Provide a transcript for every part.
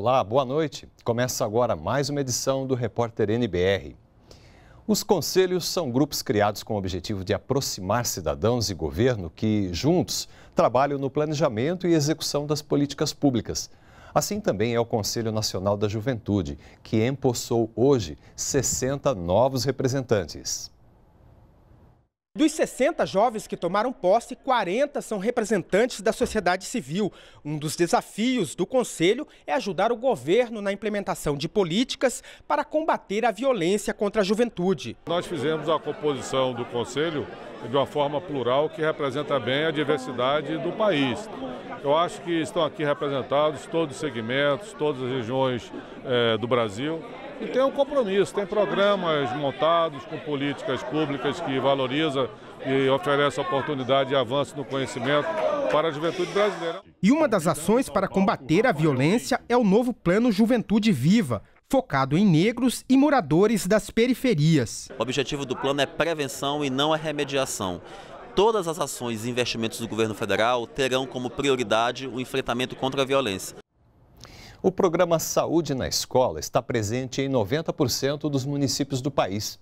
Olá, boa noite. Começa agora mais uma edição do Repórter NBR. Os conselhos são grupos criados com o objetivo de aproximar cidadãos e governo que, juntos, trabalham no planejamento e execução das políticas públicas. Assim também é o Conselho Nacional da Juventude, que empossou hoje 60 novos representantes. Dos 60 jovens que tomaram posse, 40 são representantes da sociedade civil. Um dos desafios do Conselho é ajudar o governo na implementação de políticas para combater a violência contra a juventude. Nós fizemos a composição do Conselho de uma forma plural que representa bem a diversidade do país. Eu acho que estão aqui representados todos os segmentos, todas as regiões eh, do Brasil e tem um compromisso, tem programas montados com políticas públicas que valoriza e oferece oportunidade de avanço no conhecimento para a juventude brasileira. E uma das ações para combater a violência é o novo plano Juventude Viva, focado em negros e moradores das periferias. O objetivo do plano é prevenção e não a é remediação. Todas as ações e investimentos do governo federal terão como prioridade o enfrentamento contra a violência. O programa Saúde na Escola está presente em 90% dos municípios do país.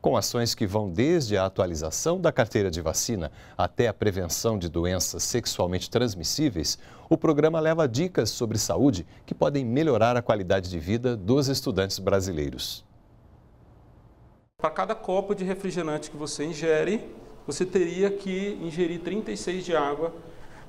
Com ações que vão desde a atualização da carteira de vacina até a prevenção de doenças sexualmente transmissíveis, o programa leva dicas sobre saúde que podem melhorar a qualidade de vida dos estudantes brasileiros. Para cada copo de refrigerante que você ingere, você teria que ingerir 36 de água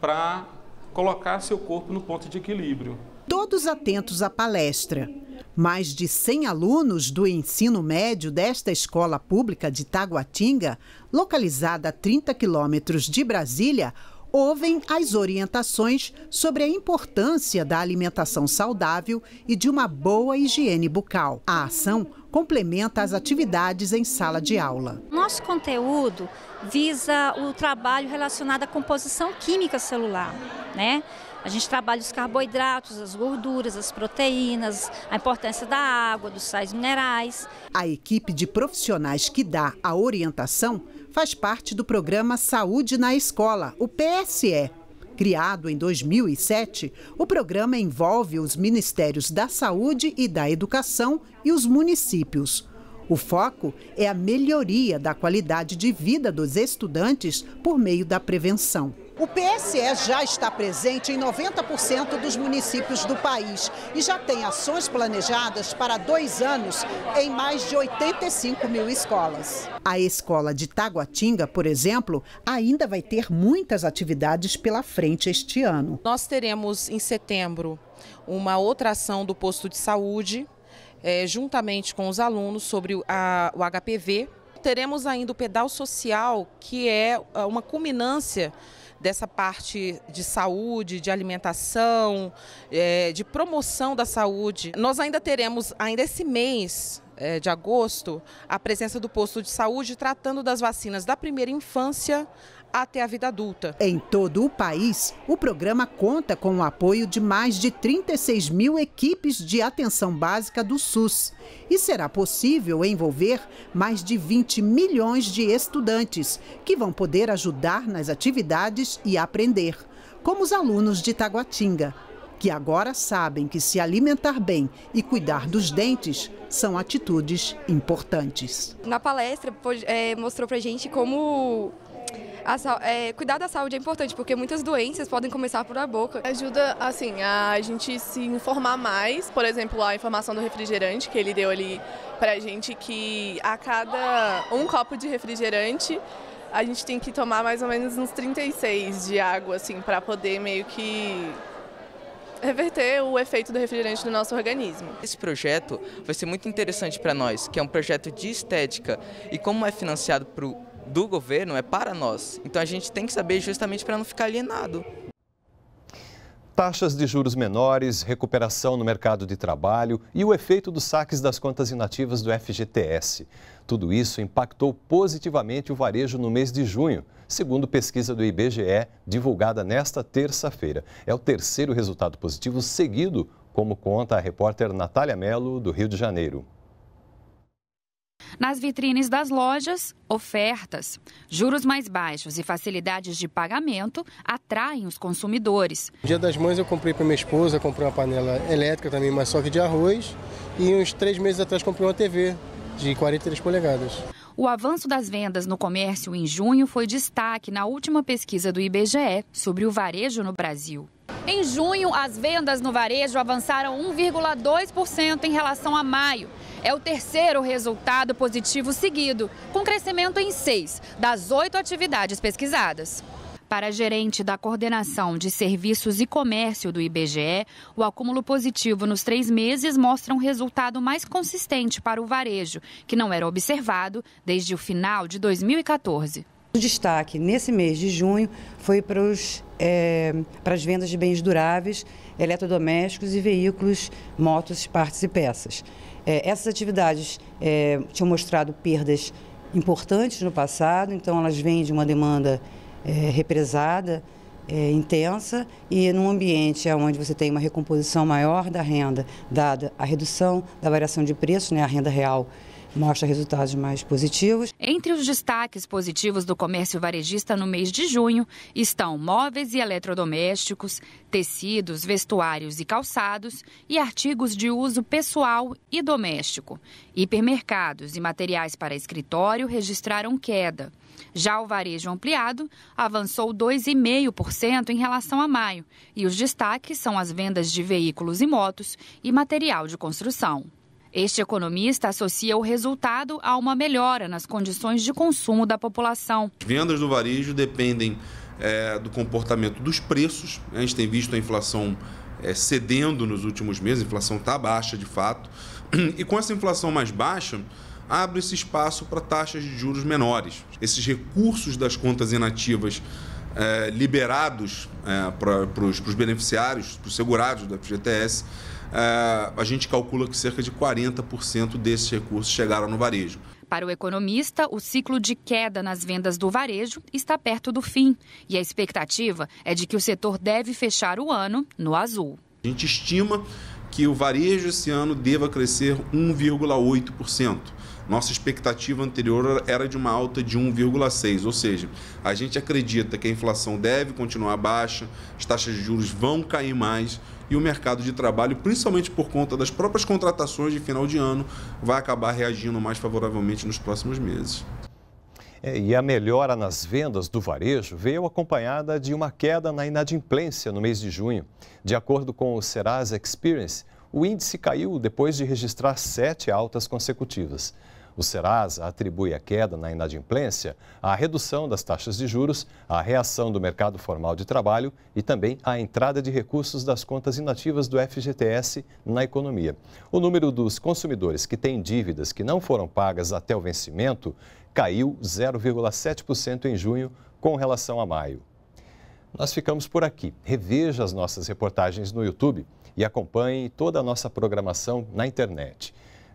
para colocar seu corpo no ponto de equilíbrio todos atentos à palestra. Mais de 100 alunos do ensino médio desta escola pública de Taguatinga, localizada a 30 quilômetros de Brasília, ouvem as orientações sobre a importância da alimentação saudável e de uma boa higiene bucal. A ação complementa as atividades em sala de aula. Nosso conteúdo visa o trabalho relacionado à composição química celular, né? A gente trabalha os carboidratos, as gorduras, as proteínas, a importância da água, dos sais minerais. A equipe de profissionais que dá a orientação faz parte do programa Saúde na Escola, o PSE. Criado em 2007, o programa envolve os Ministérios da Saúde e da Educação e os municípios. O foco é a melhoria da qualidade de vida dos estudantes por meio da prevenção. O PSE já está presente em 90% dos municípios do país e já tem ações planejadas para dois anos em mais de 85 mil escolas. A escola de Taguatinga, por exemplo, ainda vai ter muitas atividades pela frente este ano. Nós teremos em setembro uma outra ação do posto de saúde, é, juntamente com os alunos, sobre a, o HPV. Teremos ainda o pedal social, que é, é uma culminância dessa parte de saúde, de alimentação, é, de promoção da saúde. Nós ainda teremos, ainda esse mês, eh, de agosto, a presença do posto de saúde tratando das vacinas da primeira infância até a vida adulta. Em todo o país, o programa conta com o apoio de mais de 36 mil equipes de atenção básica do SUS e será possível envolver mais de 20 milhões de estudantes que vão poder ajudar nas atividades e aprender, como os alunos de Taguatinga que agora sabem que se alimentar bem e cuidar dos dentes são atitudes importantes. Na palestra, é, mostrou pra gente como a, é, cuidar da saúde é importante, porque muitas doenças podem começar por a boca. Ajuda, assim, a gente se informar mais. Por exemplo, a informação do refrigerante que ele deu ali pra gente, que a cada um copo de refrigerante, a gente tem que tomar mais ou menos uns 36 de água, assim, para poder meio que reverter o efeito do refrigerante no nosso organismo. Esse projeto vai ser muito interessante para nós, que é um projeto de estética e como é financiado pro, do governo, é para nós. Então a gente tem que saber justamente para não ficar alienado. Taxas de juros menores, recuperação no mercado de trabalho e o efeito dos saques das contas inativas do FGTS. Tudo isso impactou positivamente o varejo no mês de junho, segundo pesquisa do IBGE, divulgada nesta terça-feira. É o terceiro resultado positivo seguido, como conta a repórter Natália Mello do Rio de Janeiro. Nas vitrines das lojas, ofertas. Juros mais baixos e facilidades de pagamento atraem os consumidores. No dia das Mães eu comprei para minha esposa, comprei uma panela elétrica também, mas só que de arroz. E uns três meses atrás comprei uma TV de 43 polegadas. O avanço das vendas no comércio em junho foi destaque na última pesquisa do IBGE sobre o varejo no Brasil. Em junho, as vendas no varejo avançaram 1,2% em relação a maio é o terceiro resultado positivo seguido, com crescimento em seis das oito atividades pesquisadas. Para a gerente da Coordenação de Serviços e Comércio do IBGE, o acúmulo positivo nos três meses mostra um resultado mais consistente para o varejo, que não era observado desde o final de 2014. O destaque nesse mês de junho foi para, os, é, para as vendas de bens duráveis, eletrodomésticos e veículos, motos, partes e peças. É, essas atividades é, tinham mostrado perdas importantes no passado, então elas vêm de uma demanda é, represada, intensa, e num ambiente onde você tem uma recomposição maior da renda, dada a redução da variação de preço, né, a renda real mostra resultados mais positivos. Entre os destaques positivos do comércio varejista no mês de junho estão móveis e eletrodomésticos, tecidos, vestuários e calçados e artigos de uso pessoal e doméstico. Hipermercados e materiais para escritório registraram queda. Já o varejo ampliado avançou 2,5% em relação a maio, e os destaques são as vendas de veículos e motos e material de construção. Este economista associa o resultado a uma melhora nas condições de consumo da população. Vendas do varejo dependem é, do comportamento dos preços. Né? A gente tem visto a inflação é, cedendo nos últimos meses, a inflação está baixa de fato. E com essa inflação mais baixa, abre-se espaço para taxas de juros menores. Esses recursos das contas inativas é, liberados é, para os beneficiários, para os segurados da FGTS, é, a gente calcula que cerca de 40% desses recursos chegaram no varejo. Para o economista, o ciclo de queda nas vendas do varejo está perto do fim e a expectativa é de que o setor deve fechar o ano no azul. A gente estima que o varejo esse ano deva crescer 1,8%. Nossa expectativa anterior era de uma alta de 1,6, ou seja, a gente acredita que a inflação deve continuar baixa, as taxas de juros vão cair mais e o mercado de trabalho, principalmente por conta das próprias contratações de final de ano, vai acabar reagindo mais favoravelmente nos próximos meses. É, e a melhora nas vendas do varejo veio acompanhada de uma queda na inadimplência no mês de junho. De acordo com o Serasa Experience, o índice caiu depois de registrar sete altas consecutivas. O Serasa atribui a queda na inadimplência à redução das taxas de juros, à reação do mercado formal de trabalho e também à entrada de recursos das contas inativas do FGTS na economia. O número dos consumidores que têm dívidas que não foram pagas até o vencimento caiu 0,7% em junho com relação a maio. Nós ficamos por aqui. Reveja as nossas reportagens no YouTube e acompanhe toda a nossa programação na internet.